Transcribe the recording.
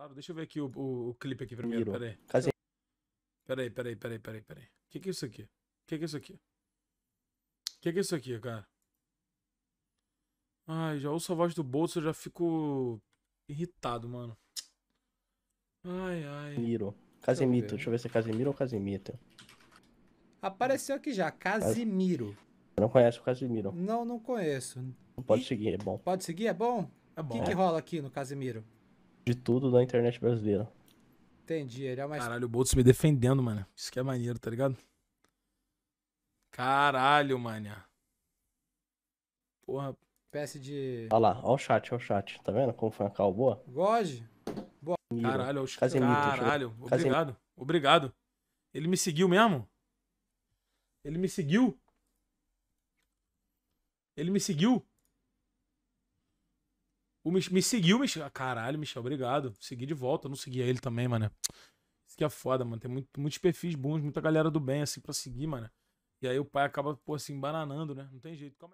Claro, deixa eu ver aqui o, o, o clipe aqui primeiro, peraí. Casei. Peraí, peraí, peraí, peraí, peraí. O que, que é isso aqui? O que, que é isso aqui? O que, que é isso aqui, cara? Ai, já ouço a voz do bolso, eu já fico irritado, mano. Ai, ai. Miro. Casemiro. Deixa, deixa eu ver se é Casemiro ou Casemita. Apareceu aqui já, Casimiro. Eu não conheço o Casimiro. Não, não conheço. Pode e... seguir, é bom. Pode seguir, é bom? É bom. O que, que rola aqui no Casimiro? de tudo da internet brasileira. Entendi, ele é mais. Caralho, o Boltz me defendendo, mano. Isso que é maneiro, tá ligado? Caralho, mania. Porra. peça de. Olha lá, olha o chat, olha o chat. Tá vendo como foi uma cal boa? Goge. Boa. Caralho, olha o chat. Caralho, obrigado. Obrigado. Ele me seguiu mesmo? Ele me seguiu? Ele me seguiu? O Mich me seguiu, Michel. Ah, caralho, Michel, obrigado. Segui de volta, eu não seguia ele também, mano. Isso que é foda, mano. Tem muito, muitos perfis bons, muita galera do bem, assim, pra seguir, mano. E aí o pai acaba, pô, assim, bananando, né? Não tem jeito. Calma